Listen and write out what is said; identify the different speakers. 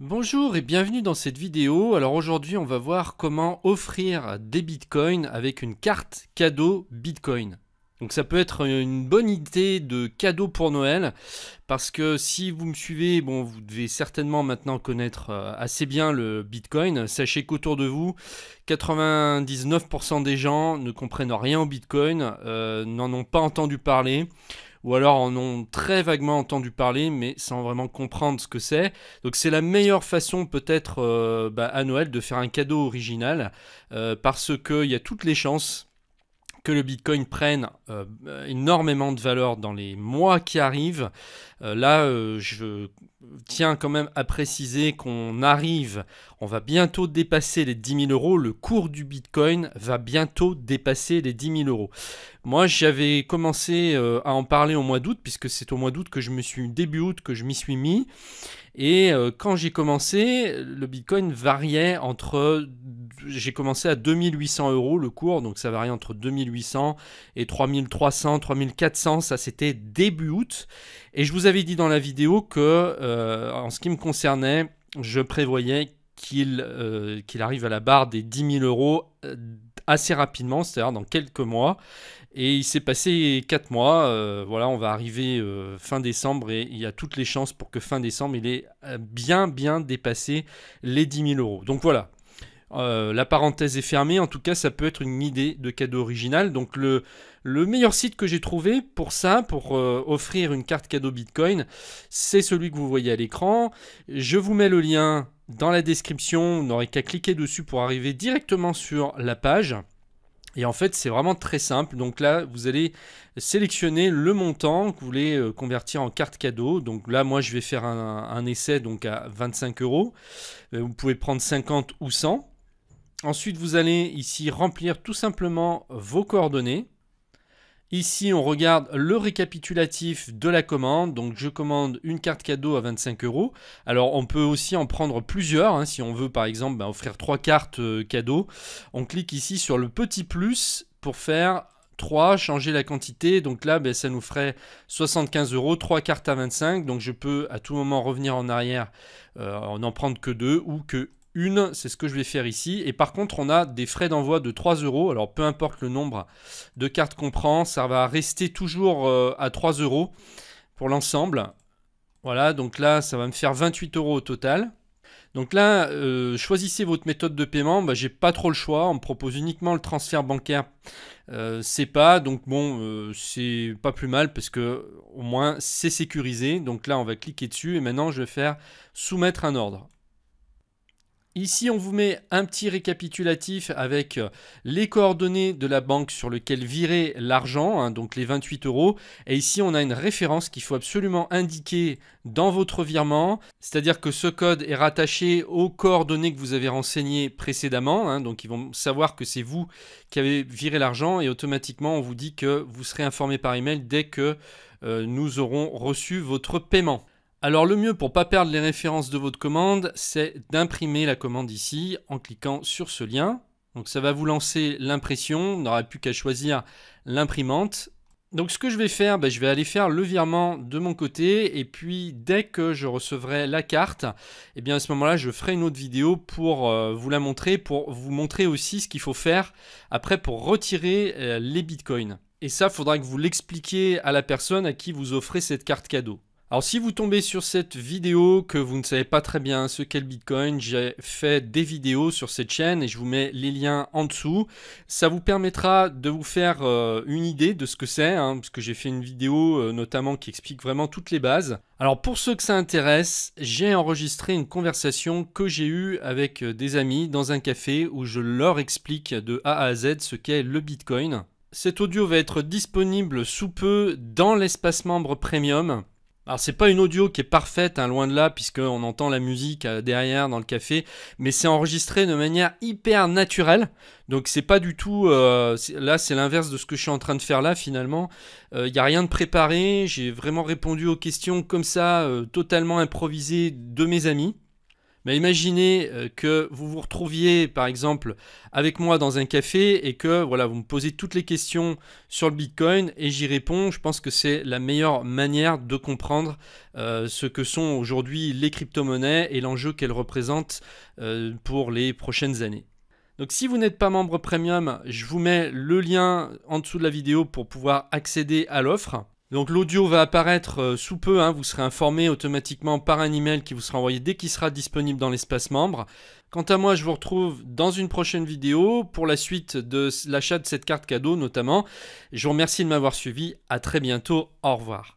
Speaker 1: Bonjour et bienvenue dans cette vidéo. Alors aujourd'hui on va voir comment offrir des bitcoins avec une carte cadeau bitcoin. Donc ça peut être une bonne idée de cadeau pour Noël parce que si vous me suivez, bon vous devez certainement maintenant connaître euh, assez bien le Bitcoin. Sachez qu'autour de vous, 99% des gens ne comprennent rien au Bitcoin, euh, n'en ont pas entendu parler ou alors en ont très vaguement entendu parler, mais sans vraiment comprendre ce que c'est. Donc c'est la meilleure façon peut-être euh, bah, à Noël de faire un cadeau original, euh, parce qu'il y a toutes les chances que le Bitcoin prenne euh, énormément de valeur dans les mois qui arrivent. là, je tiens quand même à préciser qu'on arrive, on va bientôt dépasser les 10 000 euros, le cours du Bitcoin va bientôt dépasser les 10 000 euros. Moi, j'avais commencé euh, à en parler au mois d'août, puisque c'est au mois d'août que je me suis, début août, que je m'y suis mis. Et euh, quand j'ai commencé, le Bitcoin variait entre... J'ai commencé à 2800 euros le cours, donc ça variait entre 2800 et 3300, 3400, ça c'était début août. Et je vous avais dit dans la vidéo que, euh, en ce qui me concernait, je prévoyais qu'il arrive à la barre des 10 000 euros assez rapidement, c'est-à-dire dans quelques mois. Et il s'est passé 4 mois. Euh, voilà, on va arriver euh, fin décembre et il y a toutes les chances pour que fin décembre, il ait euh, bien, bien dépassé les 10 000 euros. Donc voilà, euh, la parenthèse est fermée, en tout cas ça peut être une idée de cadeau original. Donc le, meilleur site que j'ai trouvé pour ça, pour euh, offrir une carte cadeau Bitcoin, c'est celui que vous voyez à l'écran. Je vous mets le lien dans la description, vous n'aurez qu'à cliquer dessus pour arriver directement sur la page. Et en fait, c'est vraiment très simple. Donc là, vous allez sélectionner le montant que vous voulez euh, convertir en carte cadeau. Donc là, moi, je vais faire un, un essai donc à 25 euros. Vous pouvez prendre 50 ou 100. Ensuite, vous allez ici remplir tout simplement vos coordonnées. Ici, on regarde le récapitulatif de la commande. Donc, je commande une carte cadeau à 25 euros. Alors, on peut aussi en prendre plusieurs. Hein. si on veut, par exemple, ben, offrir trois cartes euh, cadeaux, on clique ici sur le petit plus pour faire 3, changer la quantité. Donc là, ben, ça nous ferait 75 euros, trois cartes à 25. Donc je peux à tout moment revenir en arrière, euh, en en prendre que deux ou que une, c'est ce que je vais faire ici. Et par contre, on a des frais d'envoi de 3 euros. Alors peu importe le nombre de cartes qu'on prend, ça va rester toujours euh, à 3 euros pour l'ensemble. Voilà, donc là, ça va me faire 28 euros au total. Donc là, euh, choisissez votre méthode de paiement. Bah, J'ai pas trop le choix. On me propose uniquement le transfert bancaire euh, c'est pas donc bon c'est pas plus mal parce que au moins c'est sécurisé donc là on va cliquer dessus et maintenant je vais faire soumettre un ordre Ici, on vous met un petit récapitulatif avec euh, les coordonnées de la banque sur lequel virer l'argent, hein, donc les 28 euros. Et ici, on a une référence qu'il faut absolument indiquer dans votre virement, c'est-à-dire que ce code est rattaché aux coordonnées que vous avez renseignées précédemment. Hein. donc, ils vont savoir que c'est vous qui avez viré l'argent et automatiquement, on vous dit que vous serez informé par email dès que euh, nous aurons reçu votre paiement. Alors le mieux pour pas perdre les références de votre commande, c'est d'imprimer la commande ici en cliquant sur ce lien. Donc ça va vous lancer l'impression, on n'aura plus qu'à choisir l'imprimante. Donc ce que je vais faire, ben, je vais aller faire le virement de mon côté et puis dès que je recevrai la carte, eh bien à ce moment-là je ferai une autre vidéo pour euh, vous la montrer, pour vous montrer aussi ce qu'il faut faire après pour retirer euh, les bitcoins. Et ça, faudra que vous l'expliquiez à la personne à qui vous offrez cette carte cadeau. Alors si vous tombez sur cette vidéo que vous ne savez pas très bien ce qu'est le Bitcoin, j'ai fait des vidéos sur cette chaîne et je vous mets les liens en dessous. Ça vous permettra de vous faire euh, une idée de ce que c'est, hein, parce que j'ai fait une vidéo euh, notamment qui explique vraiment toutes les bases. Alors pour ceux que ça intéresse, j'ai enregistré une conversation que j'ai eue avec euh, des amis dans un café où je leur explique de A à Z ce qu'est le Bitcoin. Cet audio va être disponible sous peu dans l'espace membre premium. Alors c'est pas une audio qui est parfaite, hein, loin de là, puisqu'on entend la musique euh, derrière dans le café, mais c'est enregistré de manière hyper naturelle. Donc c'est pas du tout... Euh, là c'est l'inverse de ce que je suis en train de faire là finalement. Il euh, y n'y a rien de préparé, j'ai vraiment répondu aux questions comme ça, totalement improvisées de mes amis. Mais imaginez euh, que vous vous retrouviez, par exemple, avec moi dans un café et que voilà, vous me posez toutes les questions sur le Bitcoin et j'y réponds. Je pense que c'est la meilleure manière de comprendre euh, ce que sont aujourd'hui les crypto-monnaies et l'enjeu qu'elles représentent euh, pour les prochaines années. Donc si vous n'êtes pas membre premium, je vous mets le lien en dessous de la vidéo pour pouvoir accéder à l'offre. Donc l'audio va apparaître euh, sous peu, hein. vous serez informé automatiquement par un email qui vous sera envoyé dès qu'il sera disponible dans l'espace membre. Quant à moi, je vous retrouve dans une prochaine vidéo pour la suite de l'achat de cette carte cadeau notamment. Je vous remercie de m'avoir suivi, à très bientôt, au revoir.